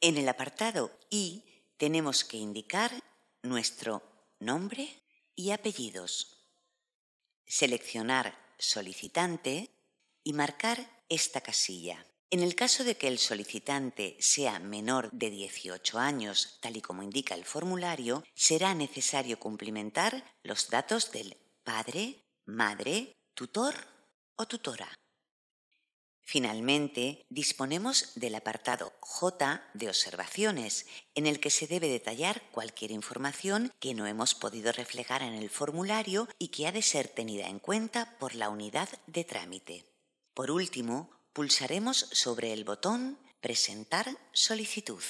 En el apartado I tenemos que indicar nuestro nombre y apellidos. Seleccionar solicitante y marcar esta casilla. En el caso de que el solicitante sea menor de 18 años, tal y como indica el formulario, será necesario cumplimentar los datos del padre, madre, tutor o tutora. Finalmente, disponemos del apartado J de observaciones, en el que se debe detallar cualquier información que no hemos podido reflejar en el formulario y que ha de ser tenida en cuenta por la unidad de trámite. Por último, pulsaremos sobre el botón Presentar solicitud.